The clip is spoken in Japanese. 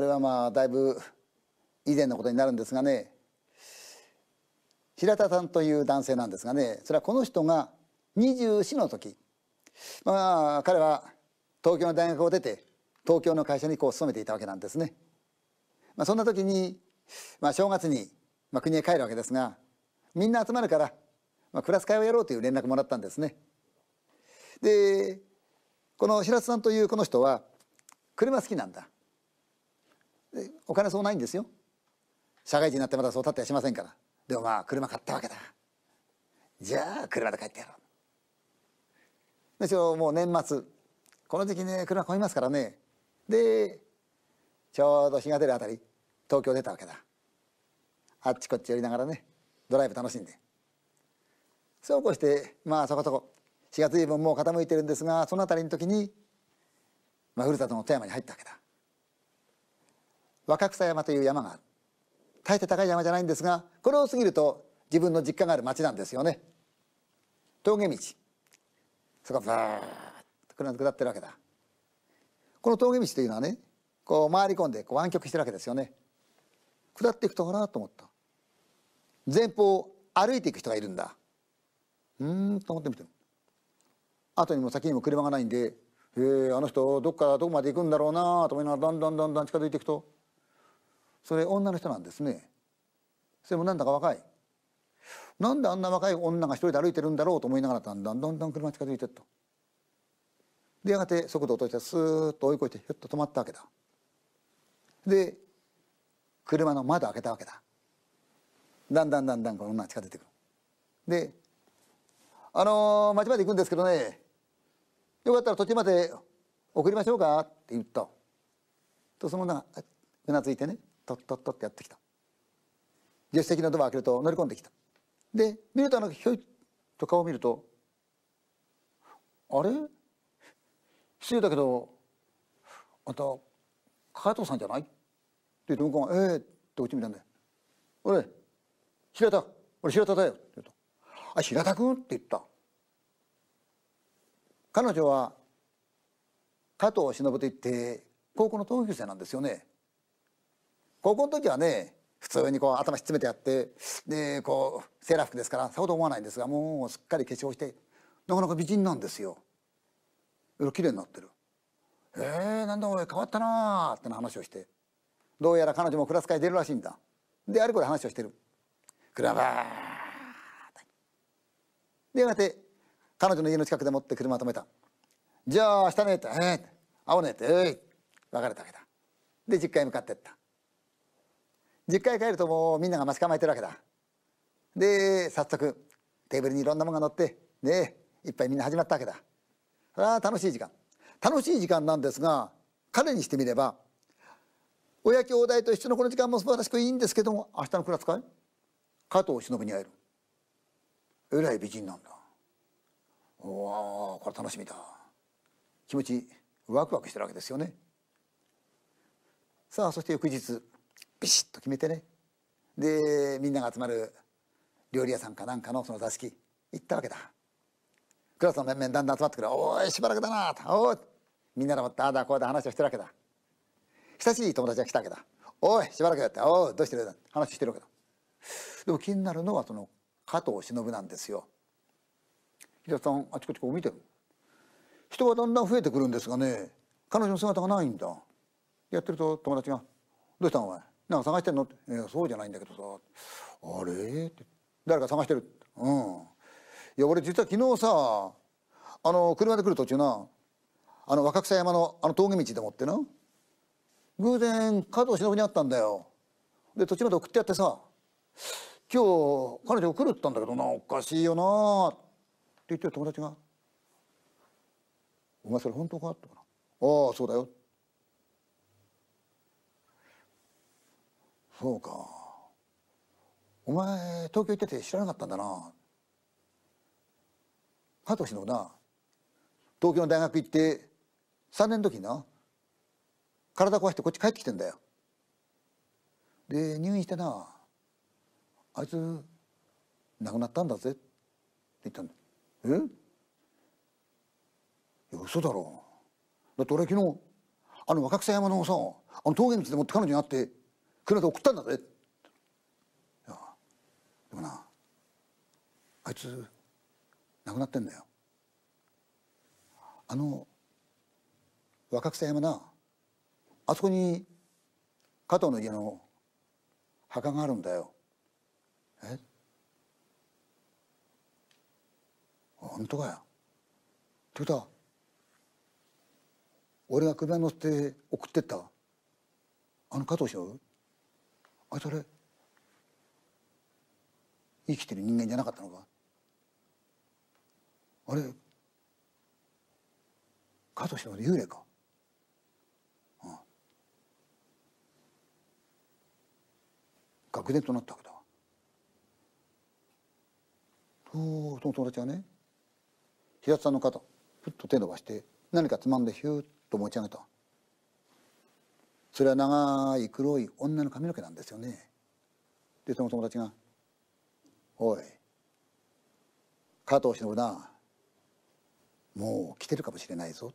これはまあだいぶ以前のことになるんですがね平田さんという男性なんですがねそれはこの人が24の時まあ彼は東京の大学を出て東京の会社にこう勤めていたわけなんですね。まあ、そんな時に、まあ、正月に、まあ、国へ帰るわけですがみんな集まるから、まあ、クラス会をやろうという連絡もらったんですね。でこの白田さんというこの人は車好きなんだ。お金そうないんですよ社会人になってまだそう立ってはしませんからでもまあ車買ったわけだじゃあ車で帰ってやろうでしょもう年末この時期ね車混みますからねでちょうど日が出るあたり東京出たわけだあっちこっち寄りながらねドライブ楽しんでそうこうしてまあそこそこ日が随分もう傾いてるんですがそのあたりの時に、まあ、ふるさとの富山に入ったわけだ若草山という山が大して高い山じゃないんですがこれを過ぎると自分の実家がある町なんですよね峠道そこがバーッと下ってるわけだこの峠道というのはねこう回り込んでこう湾曲してるわけですよね下っていくとほらと思った前方を歩いていく人がいるんだうんと思ってみて後にも先にも車がないんで「えあの人どっからどこまで行くんだろうな」と思いながらだんだんだんだん近づいていくとそれ女の人なんですねそれもなんだか若いなんであんな若い女が一人で歩いてるんだろうと思いながらだんだんだんだん車近づいてったでやがて速度を落としてスーッと追い越してひょっと止まったわけだで車の窓開けたわけだだんだんだんだんこの女が近づいてくるで「あのー、町まで行くんですけどねよかったら途中まで送りましょうか」って言ったとその女がうなずいてねとっとっとってやってきた助手席のドア開けると乗り込んできたで見るとあのひょいっと顔を見るとあれ失礼だけどあんた加藤さんじゃない?」って言って向こうが「ええー」ってっち見たんだよ「俺平田俺平田だよ」って言うと「あ平田君?」って言った彼女は加藤忍といって高校の同級生なんですよね高校の時はね普通にこう頭ひっつめてやってでこうセーラー服ですからさほど思わないんですがもうすっかり化粧してなかなか美人なんですよ。綺麗になってる。えー、なんだ俺変わったなーって話をしてどうやら彼女もクラス会出るらしいんだであれこれ話をしてるバーでやがて彼女の家の近くでもって車止めたじゃあ明日ねって、えー、会おうねって、えー、別れたわけだで実家へ向かってった10回帰るともうみんなが待ち構えてるわけだで早速テーブルにいろんなものが乗ってねいっぱいみんな始まったわけだあれ楽しい時間楽しい時間なんですが彼にしてみれば親兄弟と一緒のこの時間も素晴らしくいいんですけども明日のクラス会加藤忍に会えるえらい美人なんだうわこれ楽しみだ気持ちワクワクしてるわけですよねさあそして翌日ビシッと決めてねでみんなが集まる料理屋さんかなんかのその座敷行ったわけだクラスの面々だんだん集まってくる「おいしばらくだな」おいみんなでもってああだこうだ話をしてるわけだ親しい友達が来たわけだ「おいしばらくだ」って「おいどうしてる?」話してるわけだでも気になるのはその加藤忍なんですよ平田さんあちこちこう見てる人がだんだん増えてくるんですがね彼女の姿がないんだやってると友達が「どうしたのお前なんか探してんの?」って「そうじゃないんだけどさ」あれ?」って「誰か探してる」うんいや俺実は昨日さあの車で来る途中なあの若草山のあの峠道でもってな偶然加藤忍に会ったんだよで途中まで送ってやってさ「今日彼女来る」って言ったんだけどなおかしいよなって言ってる友達が「お前それ本当か?」ってから「ああそうだよ」そうかお前東京行ってて知らなかったんだな加藤氏のな東京の大学行って3年の時な体壊してこっち帰ってきてんだよで入院してなあいつ亡くなったんだぜって言ったんだえいや嘘だろだって俺昨日あの若草山のさあの峠道でもって彼女に会ってクナダ送ったんだぜ」でもなあいつ亡くなってんだよあの若草山なあそこに加藤の家の墓があるんだよえ本当かよってことは俺が車に乗って送ってったあの加藤氏をあそれ生きてる人間じゃなかったのかあれ加藤氏の幽霊か、うん、学年となったわけだとその友達はね平田さんの肩ふっと手伸ばして何かつまんでヒューッと持ち上げたそれは長い黒い女の髪の毛なんですよね。でその友達が「おい加藤忍だもう来てるかもしれないぞ」